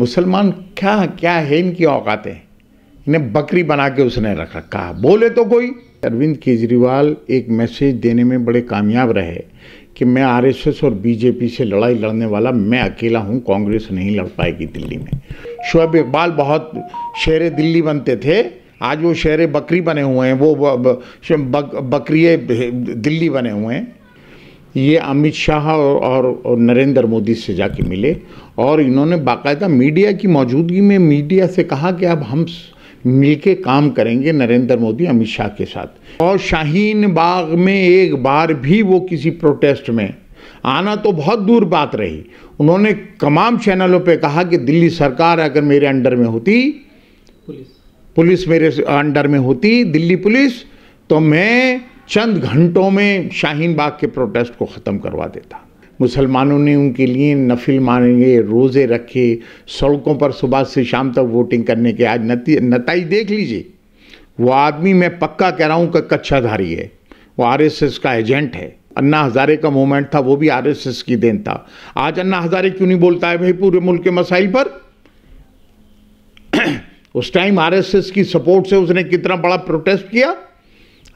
मुसलमान क्या क्या है इनकी औकातें इन्हें बकरी बना के उसने रख रखा बोले तो कोई अरविंद केजरीवाल एक मैसेज देने में बड़े कामयाब रहे कि मैं आरएसएस और बीजेपी से लड़ाई लड़ने वाला मैं अकेला हूँ कांग्रेस नहीं लड़ पाएगी दिल्ली में शुएब इकबाल बहुत शेर दिल्ली बनते थे आज वो शेर बकरी बने हुए हैं वो बकरिए दिल्ली बने हुए हैं ये अमित शाह और, और, नरेंद्र मोदी से जाके मिले और इन्होंने बाकायदा मीडिया की मौजूदगी में मीडिया से कहा कि अब हम मिलके काम करेंगे नरेंद्र मोदी अमित शाह के साथ और शाहीन बाग में एक बार भी वो किसी प्रोटेस्ट में आना तो बहुत दूर बात रही उन्होंने तमाम चैनलों पे कहा कि दिल्ली सरकार अगर मेरे अंडर में होती पुलिस पुलिस मेरे अंडर में होती दिल्ली पुलिस तो मैं चंद घंटों में शाहीन बाग के प्रोटेस्ट को ख़त्म करवा देता मुसलमानों ने उनके लिए नफिल मानेंगे रोज़े रखे सड़कों पर सुबह से शाम तक वोटिंग करने के आज नतज देख लीजिए वो आदमी मैं पक्का कह रहा हूँ कि कच्छाधारी है वो आरएसएस का एजेंट है अन्ना हज़ारे का मोमेंट था वो भी आरएसएस की देन था आज अन्ना हज़ारे क्यों नहीं बोलता है भाई पूरे मुल्क के मसाइल पर उस टाइम आरएसएस की सपोर्ट से उसने कितना बड़ा प्रोटेस्ट किया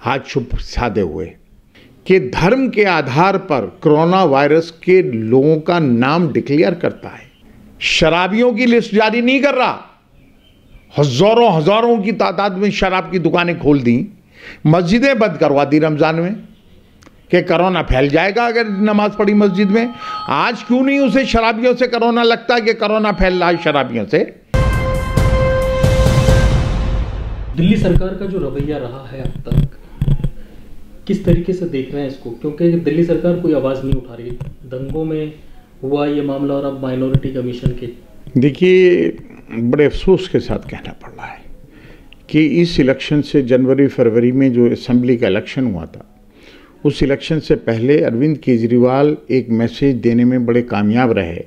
हाथ छुप साधे हुए कि धर्म के आधार पर कोरोना वायरस के लोगों का नाम डिक्लेयर करता है शराबियों की लिस्ट जारी नहीं कर रहा हजारों हजारों की तादाद में शराब की दुकानें खोल दी मस्जिदें बंद करवा दी रमज़ान में कि कोरोना फैल जाएगा अगर नमाज पढ़ी मस्जिद में आज क्यों नहीं उसे शराबियों से कोरोना लगता है कि कोरोना फैल रहा है शराबियों से दिल्ली सरकार का जो रवैया रहा है अब तक किस तरीके से देख रहे हैं इसको क्योंकि दिल्ली सरकार कोई आवाज़ नहीं उठा रही दंगों में हुआ ये मामला और अब माइनॉरिटी कमीशन के देखिए बड़े अफसोस के साथ कहना पड़ रहा है कि इस इलेक्शन से जनवरी फरवरी में जो असम्बली का इलेक्शन हुआ था उस इलेक्शन से पहले अरविंद केजरीवाल एक मैसेज देने में बड़े कामयाब रहे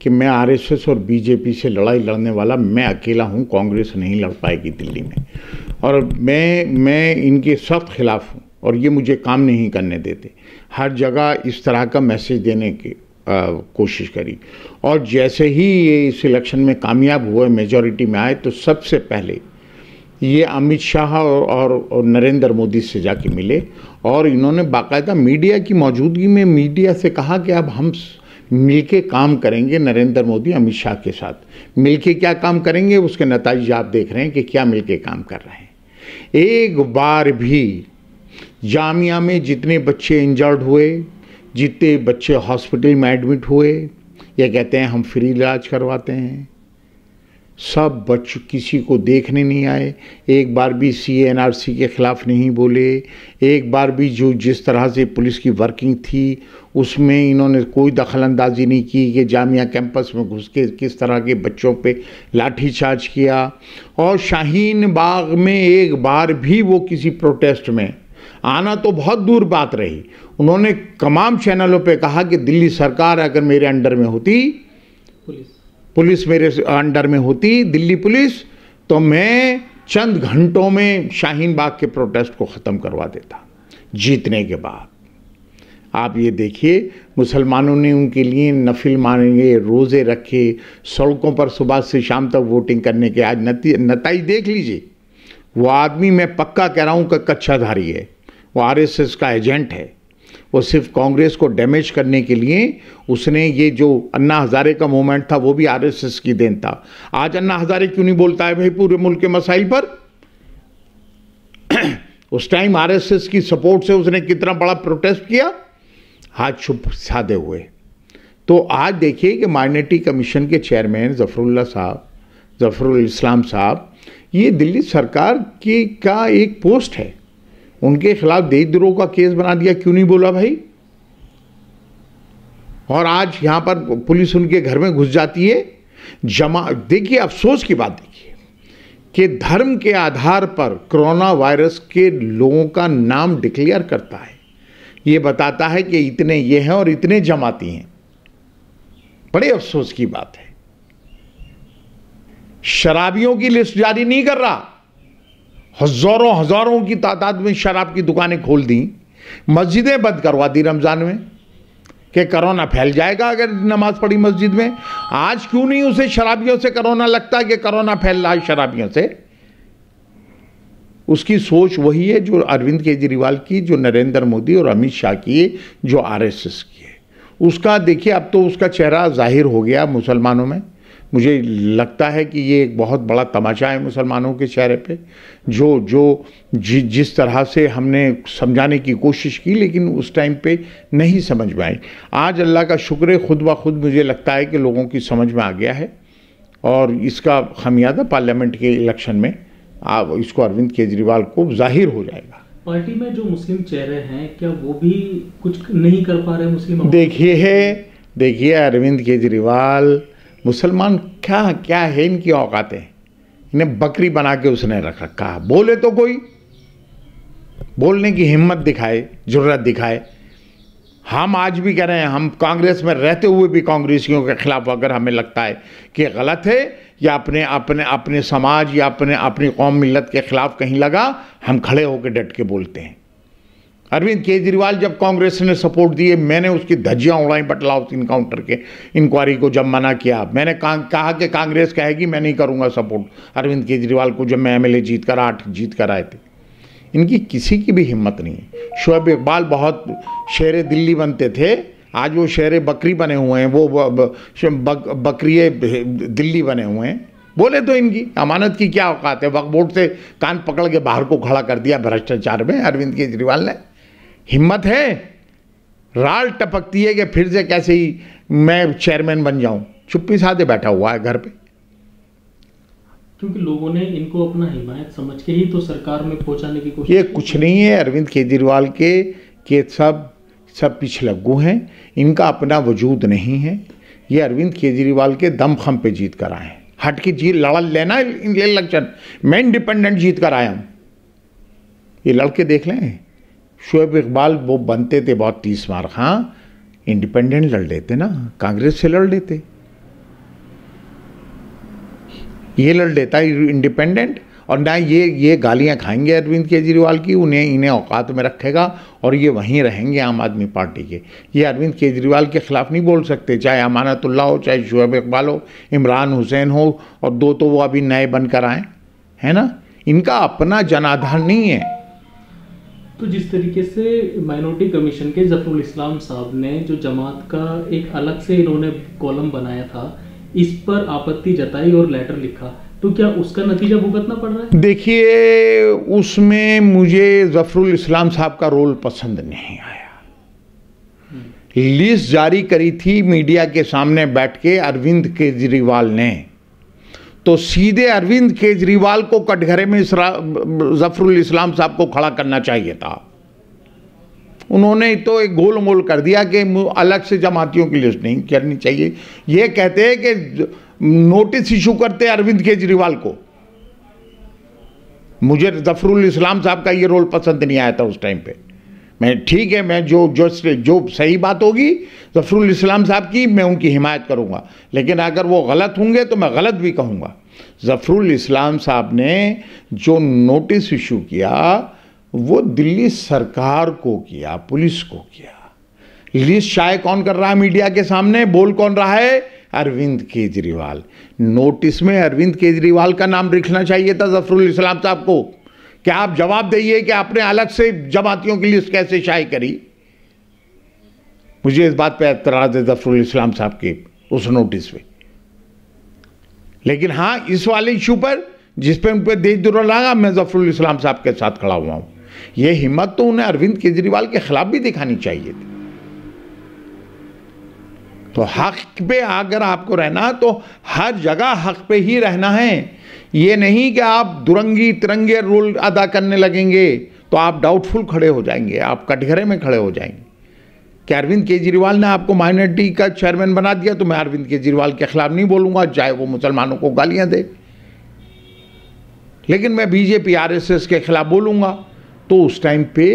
कि मैं आरएसएस और बीजेपी से लड़ाई लड़ने वाला मैं अकेला हूँ कांग्रेस नहीं लड़ पाएगी दिल्ली में और मैं मैं इनके सख्त खिलाफ हूँ और ये मुझे काम नहीं करने देते हर जगह इस तरह का मैसेज देने की कोशिश करी और जैसे ही ये इस इलेक्शन में कामयाब हुए मेजॉरिटी में आए तो सबसे पहले ये अमित शाह और, और नरेंद्र मोदी से जाके मिले और इन्होंने बाकायदा मीडिया की मौजूदगी में मीडिया से कहा कि अब हम मिलके काम करेंगे नरेंद्र मोदी अमित शाह के साथ मिलके क्या काम करेंगे उसके नतज आप देख रहे हैं कि क्या मिलके काम कर रहे हैं एक बार भी जामिया में जितने बच्चे इंजर्ड हुए जितने बच्चे हॉस्पिटल में एडमिट हुए या कहते हैं हम फ्री इलाज करवाते हैं सब बच्चों किसी को देखने नहीं आए एक बार भी सी एन आर सी के ख़िलाफ़ नहीं बोले एक बार भी जो जिस तरह से पुलिस की वर्किंग थी उसमें इन्होंने कोई दखल अंदाजी नहीं की कि जामिया कैंपस में घुस के किस तरह के बच्चों पे लाठीचार्ज किया और शाहीन बाग में एक बार भी वो किसी प्रोटेस्ट में आना तो बहुत दूर बात रही उन्होंने तमाम चैनलों पे कहा कि दिल्ली सरकार अगर मेरे अंडर में होती पुलिस पुलिस मेरे अंडर में होती दिल्ली पुलिस तो मैं चंद घंटों में शाहीन बाग के प्रोटेस्ट को ख़त्म करवा देता जीतने के बाद आप ये देखिए मुसलमानों ने उनके लिए नफिल मांगे रोज़े रखे सड़कों पर सुबह से शाम तक वोटिंग करने के आज नतीज देख लीजिए वो आदमी मैं पक्का कह रहा हूँ कि कच्चाधारी है वो आरएसएस का एजेंट है वो सिर्फ कांग्रेस को डैमेज करने के लिए उसने ये जो अन्ना हज़ारे का मूवमेंट था वो भी आरएसएस की देन था आज अन्ना हज़ारे क्यों नहीं बोलता है भाई पूरे मुल्क के मसाइल पर उस टाइम आरएसएस की सपोर्ट से उसने कितना बड़ा प्रोटेस्ट किया हाथ छुप साधे हुए तो आज देखिए कि माइनॉरिटी कमीशन के चेयरमैन जफरुल्ला साहब जफरुल इस्लाम साहब ये दिल्ली सरकार की का एक पोस्ट है उनके खिलाफ देशद्रोह का केस बना दिया क्यों नहीं बोला भाई और आज यहां पर पुलिस उनके घर में घुस जाती है जमा देखिए अफसोस की बात देखिए कि धर्म के आधार पर कोरोना वायरस के लोगों का नाम डिक्लेयर करता है ये बताता है कि इतने ये हैं और इतने जमाती हैं बड़े अफसोस की बात है शराबियों की लिस्ट जारी नहीं कर रहा हज़ारों हज़ारों की तादाद में शराब की दुकानें खोल दी मस्जिदें बंद करवा दी रमज़ान में कि करोना फैल जाएगा अगर नमाज पढ़ी मस्जिद में आज क्यों नहीं उसे शराबियों से करोना लगता कि करोना फैल रहा है शराबियों से उसकी सोच वही है जो अरविंद केजरीवाल की जो नरेंद्र मोदी और अमित शाह की है जो आरएसएस की है उसका देखिए अब तो उसका चेहरा जाहिर हो गया मुसलमानों में मुझे लगता है कि ये एक बहुत बड़ा तमाचा है मुसलमानों के चेहरे पे जो जो जि, जिस तरह से हमने समझाने की कोशिश की लेकिन उस टाइम पे नहीं समझ में आई आज अल्लाह का शुक्र खुद ब खुद मुझे लगता है कि लोगों की समझ में आ गया है और इसका खमियाजा पार्लियामेंट के इलेक्शन में आप इसको अरविंद केजरीवाल को जाहिर हो जाएगा पार्टी में जो मुस्लिम चेहरे हैं क्या वो भी कुछ नहीं कर पा रहे मुस्लिम देखिए देखिए अरविंद केजरीवाल मुसलमान क्या क्या है इनकी औकातें इन्हें बकरी बना के उसने रख रखा बोले तो कोई बोलने की हिम्मत दिखाए जरूरत दिखाए हम आज भी कह रहे हैं हम कांग्रेस में रहते हुए भी कांग्रेसियों के खिलाफ अगर हमें लगता है कि गलत है या अपने अपने अपने समाज या अपने अपनी कौम मिलत के खिलाफ कहीं लगा हम खड़े होकर डट के बोलते हैं अरविंद केजरीवाल जब कांग्रेस ने सपोर्ट दिए मैंने उसकी धज्जियाँ उड़ाई बटलाव इनकाउंटर के इंक्वायरी को जब मना किया मैंने कहा कि कांग्रेस कहेगी मैं नहीं करूँगा सपोर्ट अरविंद केजरीवाल को जब मैं एमएलए जीत कर आठ जीत कर आए थे इनकी किसी की भी हिम्मत नहीं है शुएब इकबाल बहुत शेर दिल्ली बनते थे आज वो शेर बकरी बने हुए हैं वो बक, बकरिए दिल्ली बने हुए हैं बोले तो इनकी अमानत की क्या औकात है वक्त बोर्ड से कान पकड़ के बाहर को खड़ा कर दिया भ्रष्टाचार में अरविंद केजरीवाल ने हिम्मत है राल टपकती है कि फिर से कैसे ही मैं चेयरमैन बन जाऊं चुप्पी साधे बैठा हुआ है घर पे क्योंकि लोगों ने इनको अपना हिमायत समझ के ही तो सरकार में पहुंचाने की कोशिश ये कुछ नहीं है अरविंद केजरीवाल के के सब सब पिछलग्गू हैं इनका अपना वजूद नहीं है ये अरविंद केजरीवाल के दमखम पे जीत कर आए हैं हट के जी लड़ा लेना इलेक्शन मैं इंडिपेंडेंट जीत कर आया हूँ ये लड़के देख लें शुएब इकबाल वो बनते थे बहुत तीस मार हाँ इंडिपेंडेंट लड़ लेते ना कांग्रेस से लड़ लेते ये लड़ लेता इंडिपेंडेंट और ना ये ये गालियां खाएंगे अरविंद केजरीवाल की उन्हें इन्हें औकात में रखेगा और ये वहीं रहेंगे आम आदमी पार्टी के ये अरविंद केजरीवाल के ख़िलाफ़ नहीं बोल सकते चाहे अमानतुल्ला हो चाहे शुएब इकबाल हो इमरान हुसैन हो और दो तो वो अभी नए बनकर आए हैं ना इनका अपना जनाधार नहीं है तो जिस तरीके से माइनॉरिटी कमीशन के जफरुल इस्लाम साहब ने जो जमात का एक अलग से इन्होंने कॉलम बनाया था इस पर आपत्ति जताई और लेटर लिखा तो क्या उसका नतीजा भुगतना पड़ रहा है देखिए उसमें मुझे जफरुल इस्लाम साहब का रोल पसंद नहीं आया लिस्ट हम्म। जारी करी थी मीडिया के सामने बैठ के अरविंद केजरीवाल ने तो सीधे अरविंद केजरीवाल को कटघरे में जफरुल इस्लाम साहब को खड़ा करना चाहिए था उन्होंने तो एक गोल मोल कर दिया कि अलग से जमातियों की लिस्ट नहीं करनी चाहिए यह कहते हैं कि नोटिस इशू करते अरविंद केजरीवाल को मुझे जफरुल इस्लाम साहब का यह रोल पसंद नहीं आया था उस टाइम पर मैं ठीक है मैं जो जो जो सही बात होगी जफरुल इस्लाम साहब की मैं उनकी हिमायत करूँगा लेकिन अगर वो गलत होंगे तो मैं गलत भी कहूँगा जफरुल इस्लाम साहब ने जो नोटिस इशू किया वो दिल्ली सरकार को किया पुलिस को किया लिस्ट शायद कौन कर रहा है मीडिया के सामने बोल कौन रहा है अरविंद केजरीवाल नोटिस में अरविंद केजरीवाल का नाम लिखना चाहिए था जफरुल इस्लाम साहब को क्या आप जवाब दीजिए कि आपने अलग से जमातियों के लिए कैसे शाये करी मुझे इस बात पर एतराज़ है जफरुल इस्लाम साहब के उस नोटिस पे लेकिन हाँ इस वाले इशू पर जिस पे उन पर देश लगा मैं जफरुल इस्लाम साहब के साथ खड़ा हुआ हूं यह हिम्मत तो उन्हें अरविंद केजरीवाल के खिलाफ भी दिखानी चाहिए थी तो हक पे अगर आपको रहना तो हर जगह हक पे ही रहना है ये नहीं कि आप दुरंगी तिरंगे रूल अदा करने लगेंगे तो आप डाउटफुल खड़े हो जाएंगे आप कटघरे में खड़े हो जाएंगे क्या अरविंद केजरीवाल ने आपको माइनॉरिटी का चेयरमैन बना दिया तो मैं अरविंद केजरीवाल के खिलाफ नहीं बोलूंगा चाहे वो मुसलमानों को गालियां दे लेकिन मैं बीजेपी आरएसएस के खिलाफ बोलूंगा तो उस टाइम पे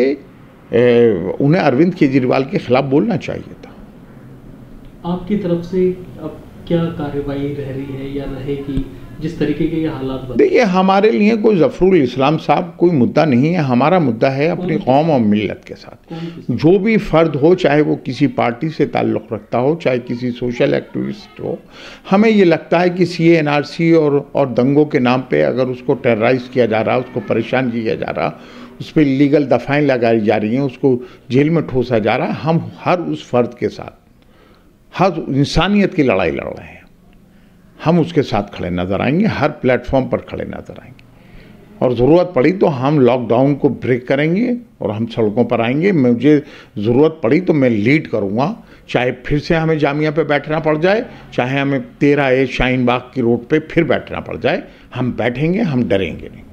ए, उन्हें अरविंद केजरीवाल के खिलाफ बोलना चाहिए था आपकी तरफ से अब क्या कार्रवाई रह रही है या रहेगी जिस तरीके के ये हालात देखिए हमारे लिए कोई जफरुल इस्लाम साहब कोई मुद्दा नहीं है हमारा मुद्दा है अपनी कौम और मिलत के साथ जो भी फ़र्द हो चाहे वो किसी पार्टी से ताल्लुक़ रखता हो चाहे किसी सोशल एक्टिविस्ट हो हमें ये लगता है कि सी एन आर सी और और दंगों के नाम पर अगर उसको टेरराइज किया जा रहा उसको परेशान किया जा रहा उस पर लीगल दफाएँ लगाई जा रही हैं उसको जेल में ठोसा जा रहा है हम हर उस फ़र्द के साथ हर इंसानियत की लड़ाई लड़ रहे हैं हम उसके साथ खड़े नज़र आएंगे हर प्लेटफॉर्म पर खड़े नज़र आएंगे और ज़रूरत पड़ी तो हम लॉकडाउन को ब्रेक करेंगे और हम सड़कों पर आएंगे मुझे ज़रूरत पड़ी तो मैं लीड करूँगा चाहे फिर से हमें जामिया पे बैठना पड़ जाए चाहे हमें तेरह ए शाहीन बाग की रोड पे फिर बैठना पड़ जाए हम बैठेंगे हम डरेंगे नहीं